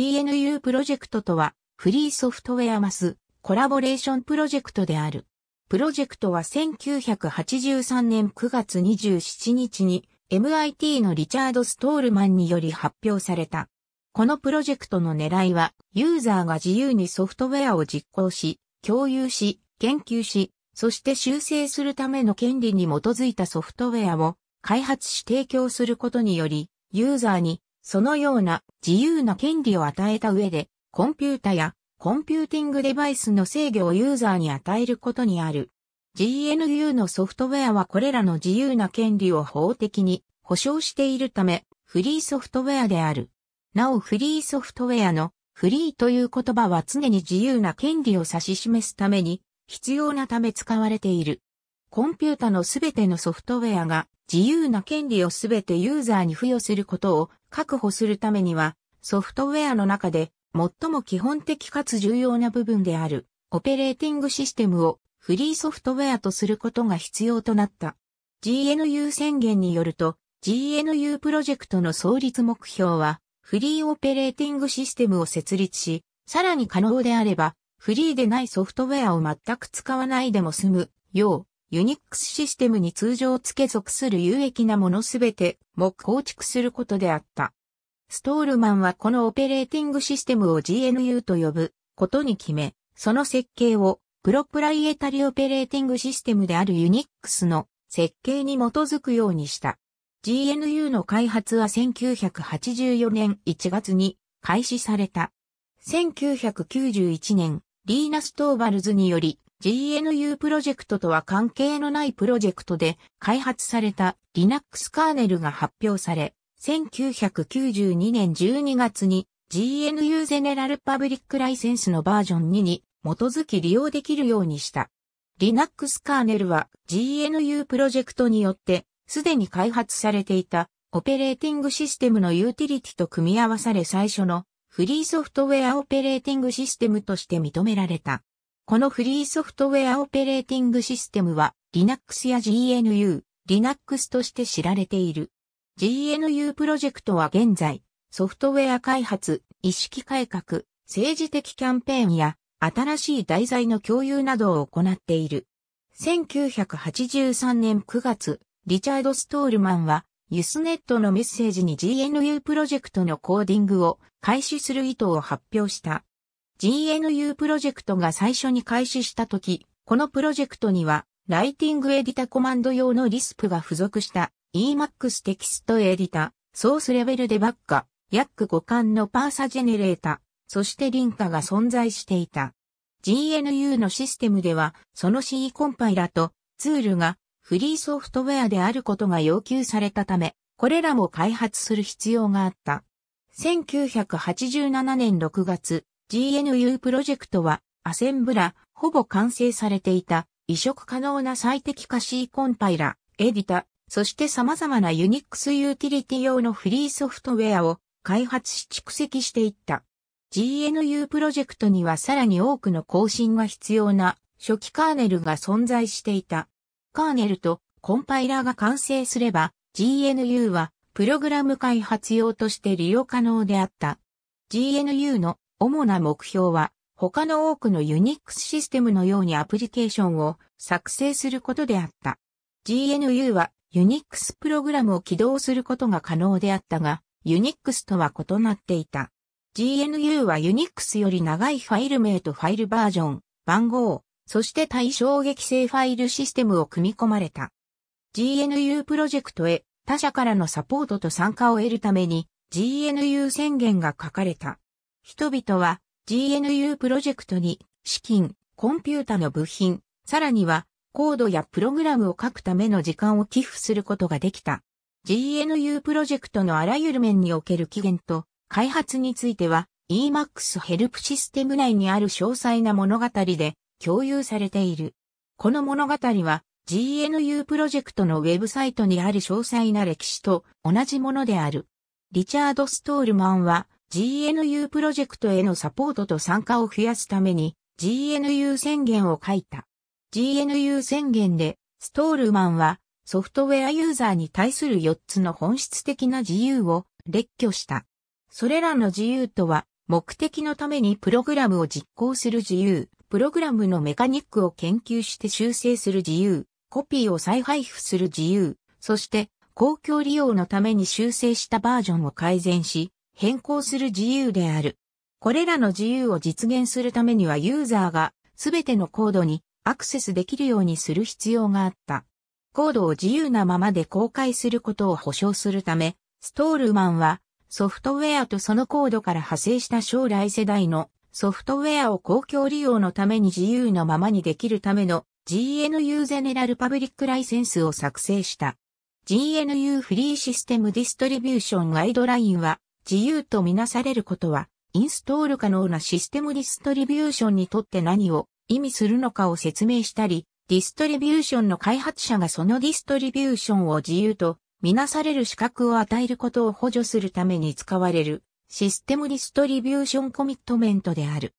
GNU プロジェクトとは、フリーソフトウェアマス、コラボレーションプロジェクトである。プロジェクトは1983年9月27日に MIT のリチャード・ストールマンにより発表された。このプロジェクトの狙いは、ユーザーが自由にソフトウェアを実行し、共有し、研究し、そして修正するための権利に基づいたソフトウェアを開発し提供することにより、ユーザーにそのような自由な権利を与えた上で、コンピュータやコンピューティングデバイスの制御をユーザーに与えることにある。GNU のソフトウェアはこれらの自由な権利を法的に保障しているため、フリーソフトウェアである。なおフリーソフトウェアのフリーという言葉は常に自由な権利を指し示すために必要なため使われている。コンピュータのすべてのソフトウェアが自由な権利をすべてユーザーに付与することを確保するためには、ソフトウェアの中で最も基本的かつ重要な部分であるオペレーティングシステムをフリーソフトウェアとすることが必要となった。GNU 宣言によると GNU プロジェクトの創立目標はフリーオペレーティングシステムを設立し、さらに可能であればフリーでないソフトウェアを全く使わないでも済むようユニックスシステムに通常付け属する有益なものすべても構築することであった。ストールマンはこのオペレーティングシステムを GNU と呼ぶことに決め、その設計をプロプライエタリオペレーティングシステムであるユニックスの設計に基づくようにした。GNU の開発は1984年1月に開始された。1991年、リーナ・ストーバルズにより GNU プロジェクトとは関係のないプロジェクトで開発された Linux カーネルが発表され、1992年12月に GNU ゼネラルパブリックライセンスのバージョン2に基づき利用できるようにした。Linux カーネルは GNU プロジェクトによってすでに開発されていたオペレーティングシステムのユーティリティと組み合わされ最初のフリーソフトウェアオペレーティングシステムとして認められた。このフリーソフトウェアオペレーティングシステムは Linux や GNU、Linux として知られている。GNU プロジェクトは現在、ソフトウェア開発、意識改革、政治的キャンペーンや新しい題材の共有などを行っている。1983年9月、リチャード・ストールマンは、ユスネットのメッセージに GNU プロジェクトのコーディングを開始する意図を発表した。GNU プロジェクトが最初に開始した時、このプロジェクトには、ライティングエディタコマンド用のリスプが付属した Emacs テキストエディタ、ソースレベルデバッカ、約互換のパーサジェネレータ、そしてリンカが存在していた。GNU のシステムでは、その c コンパイラとツールがフリーソフトウェアであることが要求されたため、これらも開発する必要があった。1987年6月、GNU プロジェクトは、アセンブラ、ほぼ完成されていた、移植可能な最適化 C コンパイラ、エディタ、そして様々な Unix ユーティリティ用のフリーソフトウェアを開発し蓄積していった。GNU プロジェクトにはさらに多くの更新が必要な初期カーネルが存在していた。カーネルとコンパイラーが完成すれば GNU はプログラム開発用として利用可能であった。GNU の主な目標は、他の多くのユニックスシステムのようにアプリケーションを作成することであった。GNU は Unix プログラムを起動することが可能であったが、Unix とは異なっていた。GNU は Unix より長いファイル名とファイルバージョン、番号、そして対衝撃性ファイルシステムを組み込まれた。GNU プロジェクトへ他社からのサポートと参加を得るために GNU 宣言が書かれた。人々は GNU プロジェクトに資金、コンピュータの部品、さらにはコードやプログラムを書くための時間を寄付することができた。GNU プロジェクトのあらゆる面における起源と開発については e m a x ヘルプシステム内にある詳細な物語で共有されている。この物語は GNU プロジェクトのウェブサイトにある詳細な歴史と同じものである。リチャード・ストールマンは GNU プロジェクトへのサポートと参加を増やすために GNU 宣言を書いた。GNU 宣言でストールマンはソフトウェアユーザーに対する4つの本質的な自由を列挙した。それらの自由とは目的のためにプログラムを実行する自由、プログラムのメカニックを研究して修正する自由、コピーを再配布する自由、そして公共利用のために修正したバージョンを改善し、変更する自由である。これらの自由を実現するためにはユーザーがすべてのコードにアクセスできるようにする必要があった。コードを自由なままで公開することを保証するため、ストールマンはソフトウェアとそのコードから派生した将来世代のソフトウェアを公共利用のために自由のままにできるための GNU ゼネラルパブリックライセンスを作成した。GNU フリーシステムディストリビューションガイドラインは自由とみなされることは、インストール可能なシステムディストリビューションにとって何を意味するのかを説明したり、ディストリビューションの開発者がそのディストリビューションを自由とみなされる資格を与えることを補助するために使われるシステムディストリビューションコミットメントである。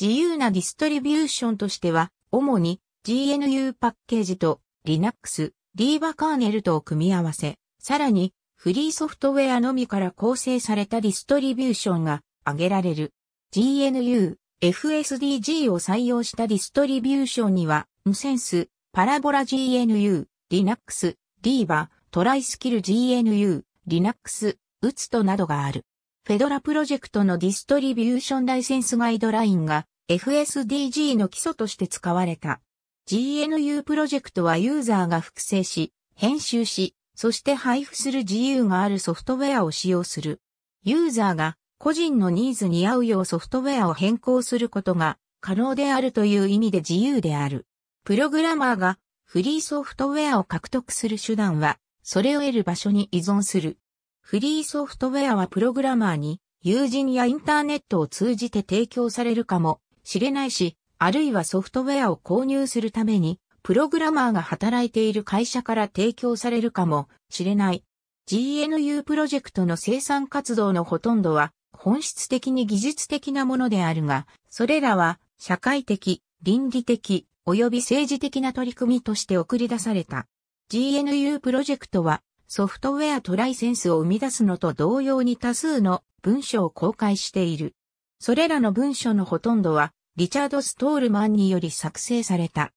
自由なディストリビューションとしては、主に GNU パッケージと Linux、Diva カーネルとを組み合わせ、さらにフリーソフトウェアのみから構成されたディストリビューションが挙げられる。GNU、FSDG を採用したディストリビューションには、無ンス、パラボラ GNU、Linux、Diva、トライスキル GNU、Linux、ウツトなどがある。フェドラプロジェクトのディストリビューションライセンスガイドラインが FSDG の基礎として使われた。GNU プロジェクトはユーザーが複製し、編集し、そして配布する自由があるソフトウェアを使用する。ユーザーが個人のニーズに合うようソフトウェアを変更することが可能であるという意味で自由である。プログラマーがフリーソフトウェアを獲得する手段は、それを得る場所に依存する。フリーソフトウェアはプログラマーに友人やインターネットを通じて提供されるかもしれないし、あるいはソフトウェアを購入するためにプログラマーが働いている会社から提供されるかもしれない。GNU プロジェクトの生産活動のほとんどは本質的に技術的なものであるが、それらは社会的、倫理的、及び政治的な取り組みとして送り出された。GNU プロジェクトはソフトウェアとライセンスを生み出すのと同様に多数の文書を公開している。それらの文書のほとんどはリチャード・ストールマンにより作成された。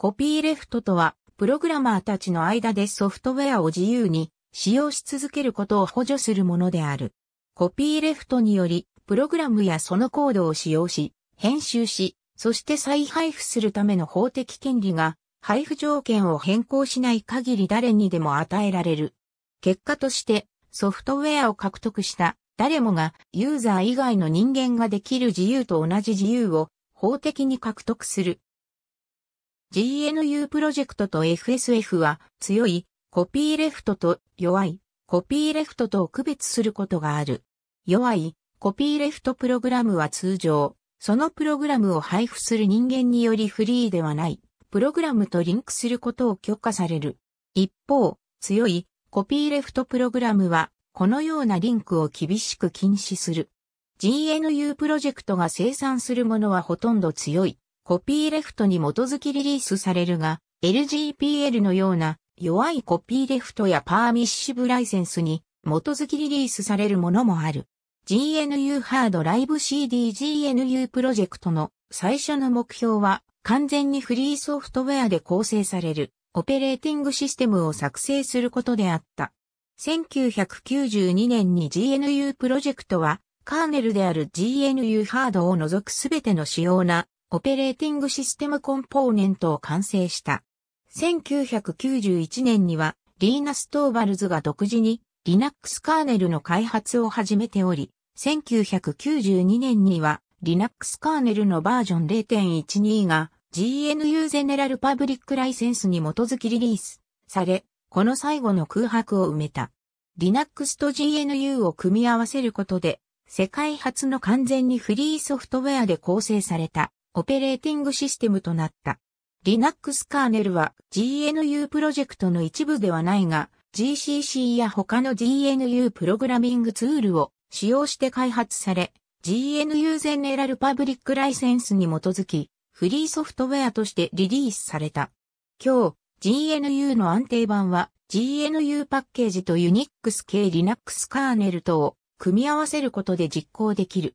コピーレフトとは、プログラマーたちの間でソフトウェアを自由に使用し続けることを補助するものである。コピーレフトにより、プログラムやそのコードを使用し、編集し、そして再配布するための法的権利が、配布条件を変更しない限り誰にでも与えられる。結果として、ソフトウェアを獲得した誰もがユーザー以外の人間ができる自由と同じ自由を法的に獲得する GNU プロジェクトと FSF は強いコピーレフトと弱いコピーレフトとを区別することがある。弱いコピーレフトプログラムは通常、そのプログラムを配布する人間によりフリーではないプログラムとリンクすることを許可される。一方、強いコピーレフトプログラムはこのようなリンクを厳しく禁止する。GNU プロジェクトが生産するものはほとんど強いコピーレフトに基づきリリースされるが、LGPL のような弱いコピーレフトやパーミッシブライセンスに基づきリリースされるものもある。GNU ハードライブ CD GNU プロジェクトの最初の目標は完全にフリーソフトウェアで構成されるオペレーティングシステムを作成することであった。1992年に GNU プロジェクトはカーネルである GNU ハードを除くすべての主要なオペレーティングシステムコンポーネントを完成した。1991年には、リーナス・トーバルズが独自に Linux カーネルの開発を始めており、1992年には Linux カーネルのバージョン0.12が GNU ゼネラルパブリックライセンスに基づきリリースされ、この最後の空白を埋めた。Linux と GNU を組み合わせることで、世界初の完全にフリーソフトウェアで構成されたオペレーティングシステムとなった。Linux カーネルは GNU プロジェクトの一部ではないが、GCC や他の GNU プログラミングツールを使用して開発され、GNU ゼネラルパブリックライセンスに基づき、フリーソフトウェアとしてリリースされた。今日、GNU の安定版は GNU パッケージと Unix 系 Linux カーネルとを組み合わせることで実行できる。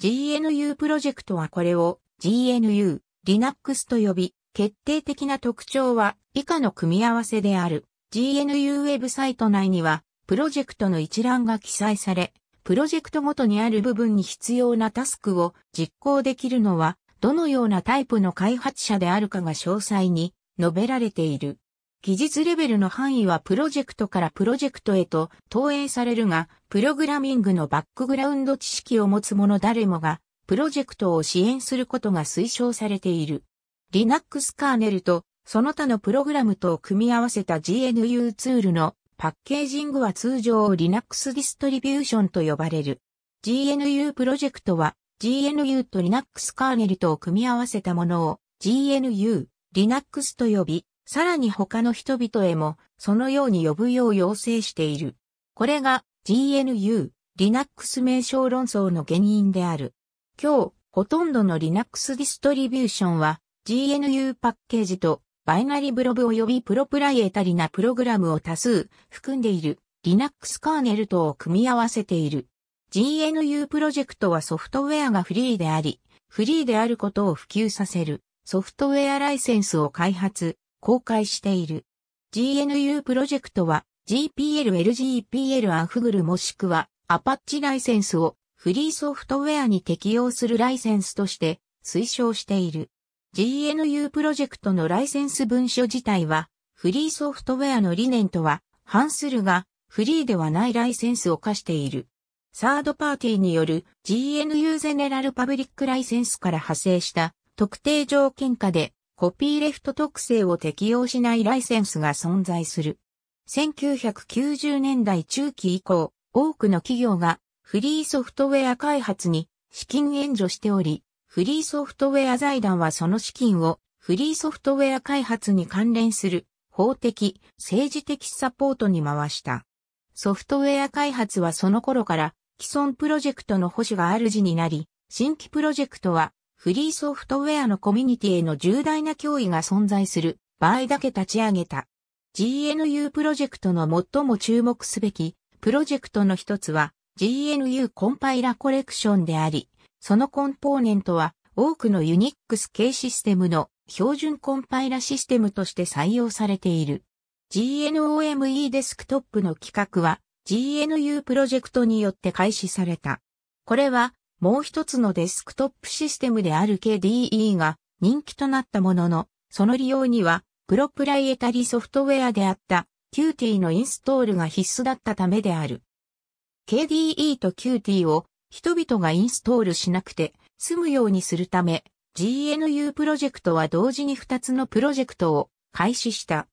GNU プロジェクトはこれを GNU、Linux と呼び、決定的な特徴は以下の組み合わせである。GNU ウェブサイト内には、プロジェクトの一覧が記載され、プロジェクトごとにある部分に必要なタスクを実行できるのは、どのようなタイプの開発者であるかが詳細に述べられている。技術レベルの範囲はプロジェクトからプロジェクトへと投影されるが、プログラミングのバックグラウンド知識を持つ者誰もがプロジェクトを支援することが推奨されている。Linux カーネルとその他のプログラムとを組み合わせた GNU ツールのパッケージングは通常 Linux ディストリビューションと呼ばれる。GNU プロジェクトは GNU と Linux カーネルとを組み合わせたものを GNU、Linux と呼び、さらに他の人々へもそのように呼ぶよう要請している。これが GNU、Linux 名称論争の原因である。今日、ほとんどの Linux ディストリビューションは GNU パッケージとバイナリブロブ及びプロプライエタリなプログラムを多数含んでいる Linux カーネルとを組み合わせている。GNU プロジェクトはソフトウェアがフリーであり、フリーであることを普及させるソフトウェアライセンスを開発、公開している。GNU プロジェクトは GPL、LGPL、アンフグルもしくはアパッチライセンスをフリーソフトウェアに適用するライセンスとして推奨している。GNU プロジェクトのライセンス文書自体は、フリーソフトウェアの理念とは反するが、フリーではないライセンスを課している。サードパーティーによる GNU ゼネラルパブリックライセンスから派生した特定条件下でコピーレフト特性を適用しないライセンスが存在する。1990年代中期以降、多くの企業がフリーソフトウェア開発に資金援助しており、フリーソフトウェア財団はその資金をフリーソフトウェア開発に関連する法的、政治的サポートに回した。ソフトウェア開発はその頃から既存プロジェクトの保守が主になり、新規プロジェクトはフリーソフトウェアのコミュニティへの重大な脅威が存在する場合だけ立ち上げた。GNU プロジェクトの最も注目すべきプロジェクトの一つは GNU コンパイラコレクションであり、そのコンポーネントは多くの Unix 系システムの標準コンパイラシステムとして採用されている。GNOME デスクトップの企画は GNU プロジェクトによって開始された。これはもう一つのデスクトップシステムである KDE が人気となったものの、その利用にはプロプライエタリソフトウェアであった Qt のインストールが必須だったためである。KDE と Qt を人々がインストールしなくて済むようにするため、GNU プロジェクトは同時に2つのプロジェクトを開始した。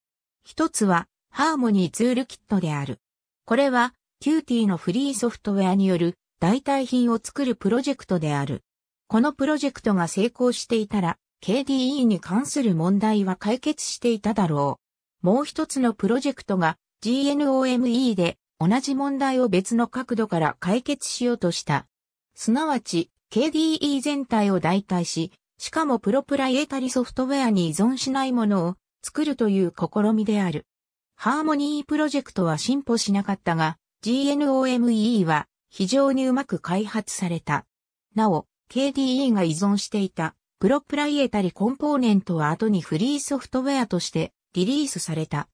一つは、ハーモニーツールキットである。これは、Qt のフリーソフトウェアによる代替品を作るプロジェクトである。このプロジェクトが成功していたら、KDE に関する問題は解決していただろう。もう一つのプロジェクトが GNOME で同じ問題を別の角度から解決しようとした。すなわち、KDE 全体を代替し、しかもプロプライエタリソフトウェアに依存しないものを作るという試みである。ハーモニープロジェクトは進歩しなかったが、GNOME は非常にうまく開発された。なお、KDE が依存していたプロプライエタリコンポーネントは後にフリーソフトウェアとしてリリースされた。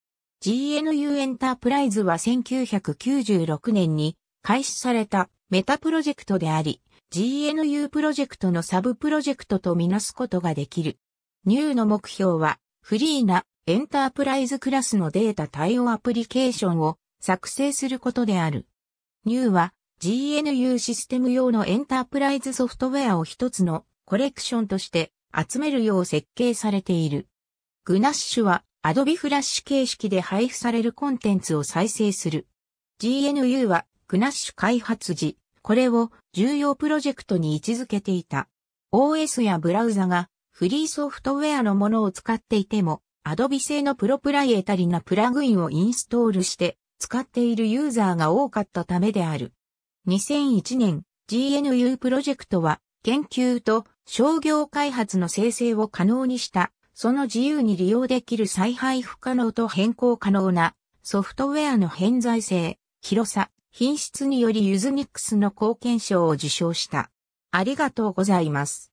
GNU エンタープライズは1996年に開始されたメタプロジェクトであり、GNU プロジェクトのサブプロジェクトとみなすことができる。NEW の目標は、フリーなエンタープライズクラスのデータ対応アプリケーションを作成することである。NEW は GNU システム用のエンタープライズソフトウェアを一つのコレクションとして集めるよう設計されている。グナッシュは Adobe フラッシュ形式で配布されるコンテンツを再生する。GNU は、クナッシュ開発時、これを重要プロジェクトに位置づけていた。OS やブラウザがフリーソフトウェアのものを使っていても、Adobe 製のプロプライエタリなプラグインをインストールして使っているユーザーが多かったためである。2001年 GNU プロジェクトは研究と商業開発の生成を可能にしたその自由に利用できる再配不可能と変更可能なソフトウェアの偏在性、広さ、品質によりユズニックスの貢献賞を受賞した。ありがとうございます。